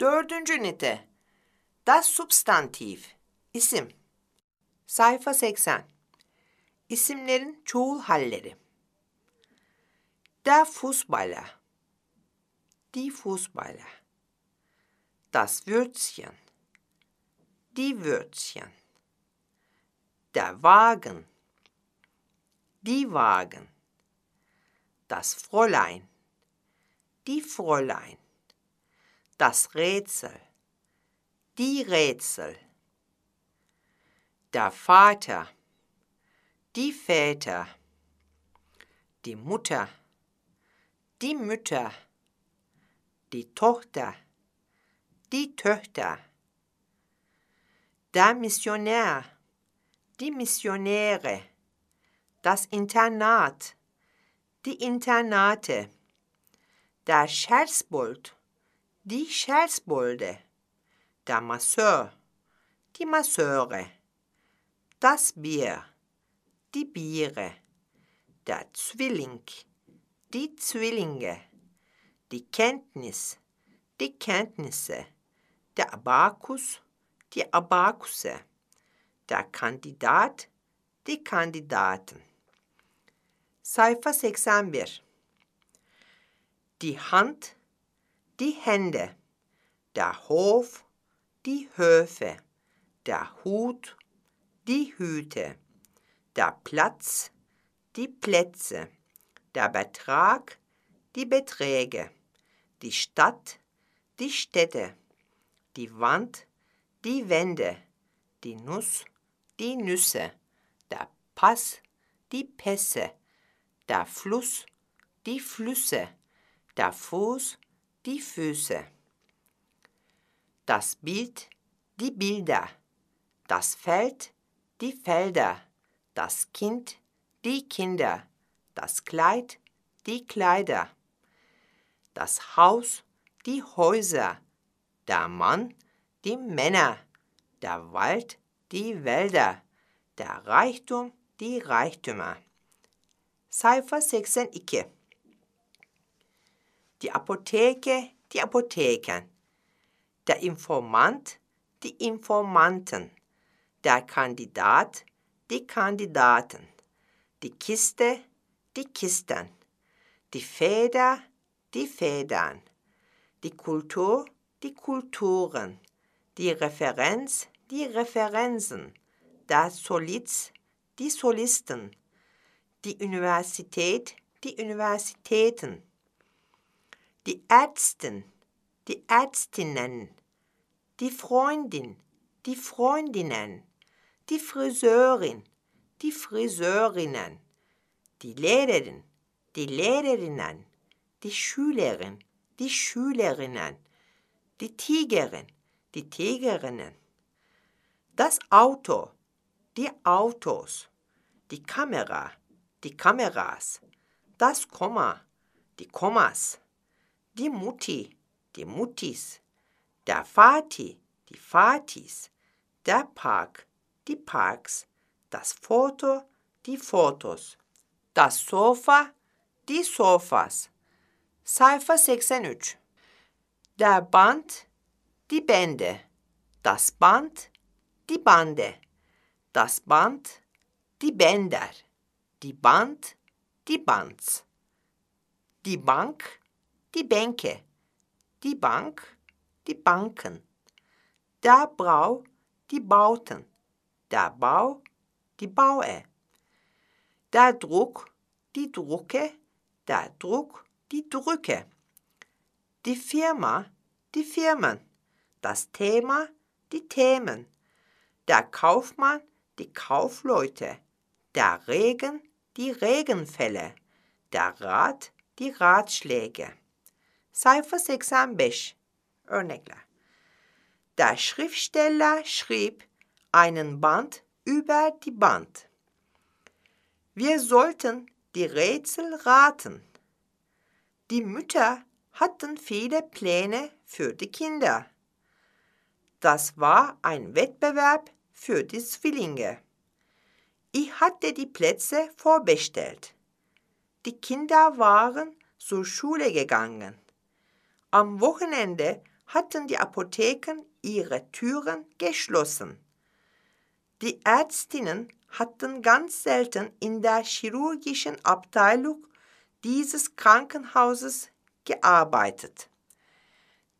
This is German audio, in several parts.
Dördüncü nite. Das Substantiv. İsim. Sayfa 80. İsimlerin çoğul halleri. Der Fußballer. Die Fußballer. Das Würzchen. Die Würzchen. Der Wagen. Die Wagen. Das Fräulein. Die Fräulein. das Rätsel, die Rätsel, der Vater, die Väter, die Mutter, die Mütter, die Tochter, die Töchter, der Missionär, die Missionäre, das Internat, die Internate, der Scherzbold, die Schälzbolde, der Masseur, die Masseure, das Bier, die Biere, der Zwilling, die Zwillinge, die Kenntnis, die Kenntnisse, der Abakus, die Abakuse, der Kandidat, die Kandidaten. Sayfa 81 Die Hand die Hände, der Hof, die Höfe, der Hut, die Hüte, der Platz, die Plätze, der Betrag, die Beträge, die Stadt, die Städte, die Wand, die Wände, die Nuss, die Nüsse, der Pass, die Pässe, der Fluss, die Flüsse, der Fuß, die die Füße. Das Bild, die Bilder. Das Feld, die Felder. Das Kind, die Kinder. Das Kleid, die Kleider. Das Haus, die Häuser. Der Mann, die Männer. Der Wald, die Wälder. Der Reichtum, die Reichtümer. Cypher Sayfa Icke die Apotheke, die Apotheken, der Informant, die Informanten, der Kandidat, die Kandidaten, die Kiste, die Kisten, die Feder, die Federn, die Kultur, die Kulturen, die Referenz, die Referenzen, der Soliz, die Solisten, die Universität, die Universitäten, die Ärzten, die Ärztinnen, die Freundin, die Freundinnen, die Friseurin, die Friseurinnen, die Lehrerin, die Lehrerinnen, die Schülerin, die Schülerinnen, die Tigerin, die Tigerinnen, das Auto, die Autos, die Kamera, die Kameras, das Komma, die Kommas die Mutti, die Muttis, der Vati, die Vatis, der Park, die Parks, das Foto, die Fotos, das Sofa, die Sofas. Sayfa 83 Der Band, die Bände, das Band, die Bande, das Band, die Bänder, die Band, die Bands, die Bank, die Bänke, die Bank, die Banken. Der Brau, die Bauten, der Bau, die Baue. Der Druck, die Drucke, der Druck, die Drücke. Die Firma, die Firmen. Das Thema, die Themen. Der Kaufmann, die Kaufleute. Der Regen, die Regenfälle. Der Rat, die Ratschläge. Sayfa 85 Örnekler Der Schriftsteller schrieb einen Band über die Band. Wir sollten die Rätsel raten. Die Mütter hatten viele Pläne für die Kinder. Das war ein Wettbewerb für die Zwillinge. Ich hatte die Plätze vorbestellt. Die Kinder waren zur Schule gegangen. Am Wochenende hatten die Apotheken ihre Türen geschlossen. Die Ärztinnen hatten ganz selten in der chirurgischen Abteilung dieses Krankenhauses gearbeitet.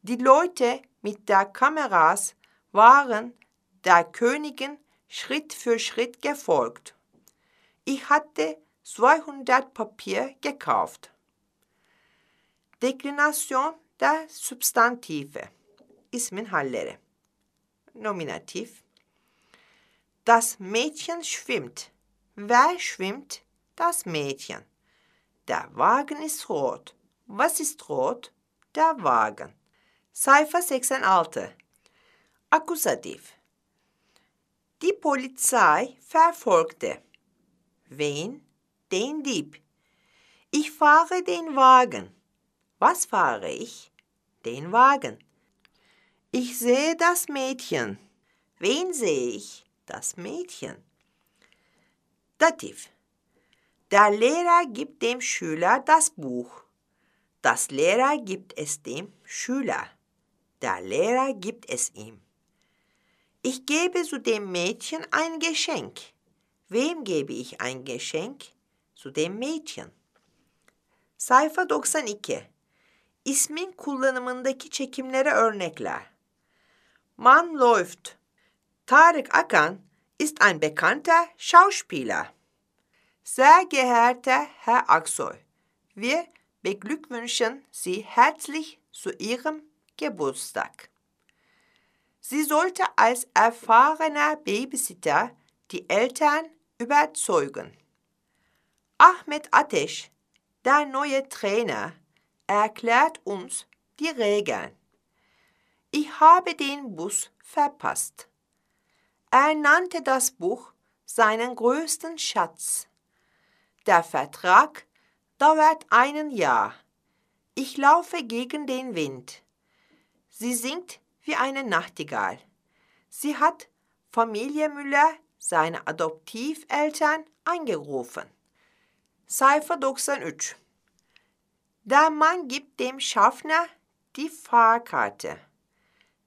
Die Leute mit der Kameras waren der Königin Schritt für Schritt gefolgt. Ich hatte 200 Papier gekauft. Deklination der Substantive, ismin halleri. Nominativ. Das Mädchen schwimmt. Wer schwimmt? Das Mädchen. Der Wagen ist rot. Was ist rot? Der Wagen. Sayfa 86. Akkusativ. Die Polizei verfolgte. Wen? Den Dieb. Ich fahre den Wagen. Was fahre ich? Den Wagen. Ich sehe das Mädchen. Wen sehe ich? Das Mädchen. Dativ. Der Lehrer gibt dem Schüler das Buch. Das Lehrer gibt es dem Schüler. Der Lehrer gibt es ihm. Ich gebe zu dem Mädchen ein Geschenk. Wem gebe ich ein Geschenk? Zu dem Mädchen. Seifer 92 ismin kullanımındaki çekimlere örnekler. Man läuft. Tarık Akan ist ein bekannter Schauspieler. Sehr geehrte Herr Aksoy, wir beglückwünschen Sie herzlich zu Ihrem Geburtstag. Sie sollte als erfahrener Babysitter die Eltern überzeugen. Ahmet Ateş, der neue Trainer erklärt uns die Regeln. Ich habe den Bus verpasst. Er nannte das Buch seinen größten Schatz. Der Vertrag dauert ein Jahr. Ich laufe gegen den Wind. Sie singt wie eine Nachtigall. Sie hat Familie Müller, seine Adoptiveltern, angerufen. Sayfa 93 der Mann gibt dem Schaffner die Fahrkarte.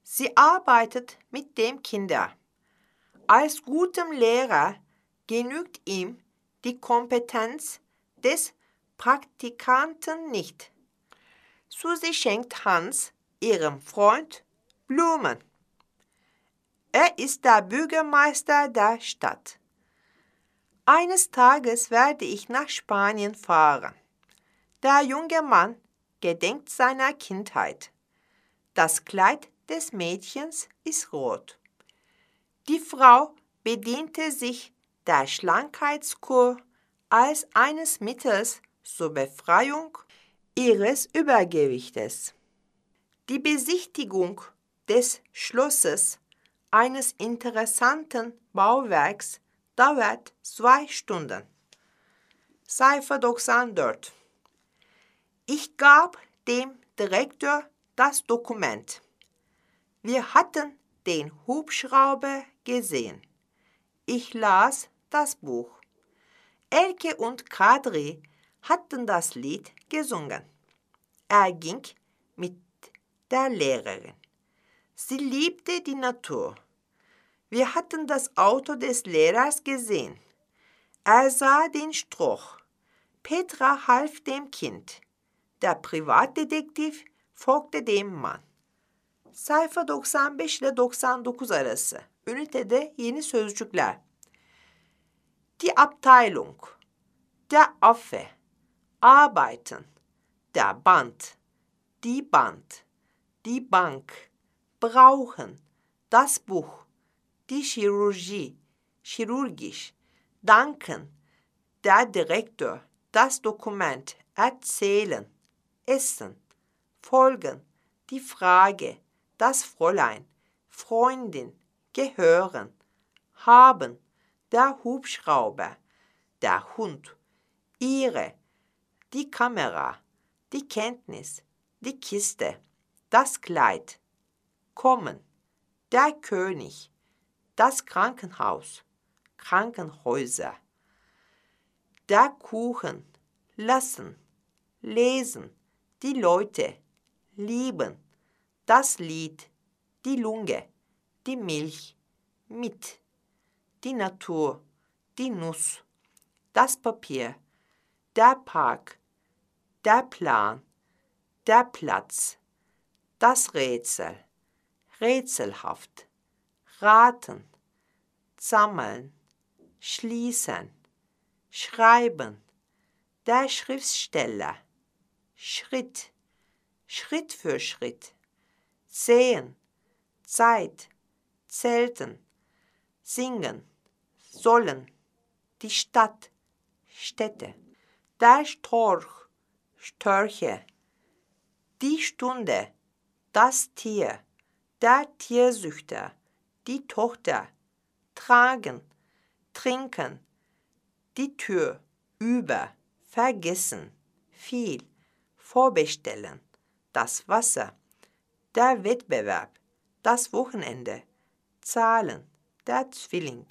Sie arbeitet mit dem Kinder. Als gutem Lehrer genügt ihm die Kompetenz des Praktikanten nicht. Susi schenkt Hans, ihrem Freund, Blumen. Er ist der Bürgermeister der Stadt. Eines Tages werde ich nach Spanien fahren. Der junge Mann gedenkt seiner Kindheit. Das Kleid des Mädchens ist rot. Die Frau bediente sich der Schlankheitskur als eines Mittels zur Befreiung ihres Übergewichtes. Die Besichtigung des Schlosses eines interessanten Bauwerks dauert zwei Stunden. Sayfa dort. Ich gab dem Direktor das Dokument. Wir hatten den Hubschrauber gesehen. Ich las das Buch. Elke und Kadri hatten das Lied gesungen. Er ging mit der Lehrerin. Sie liebte die Natur. Wir hatten das Auto des Lehrers gesehen. Er sah den Stroh. Petra half dem Kind. Der Privatdetektif Fogg Deyim Man. Sayfa 95 ile 99 arası. Ünitede yeni sözcükler. Die Abteilung, der Affe, Arbeiten, der Band, die Band, die Bank, brauchen, das Buch, die Chirurgie, chirurgisch, danken, der Direktor, das Dokument, erzählen. Essen, Folgen, die Frage, das Fräulein, Freundin, gehören, haben, der Hubschrauber, der Hund, ihre, die Kamera, die Kenntnis, die Kiste, das Kleid, kommen, der König, das Krankenhaus, Krankenhäuser, der Kuchen, lassen, lesen, die Leute lieben das Lied, die Lunge, die Milch mit, die Natur, die Nuss, das Papier, der Park, der Plan, der Platz, das Rätsel, rätselhaft, raten, sammeln, schließen, schreiben, der Schriftsteller. Schritt, Schritt für Schritt, sehen, Zeit, zelten, singen, sollen, die Stadt, Städte, der Storch, Störche, die Stunde, das Tier, der Tiersüchter, die Tochter, tragen, trinken, die Tür, über, vergessen, viel, vorbestellen, das Wasser, der Wettbewerb, das Wochenende, Zahlen, der Zwilling.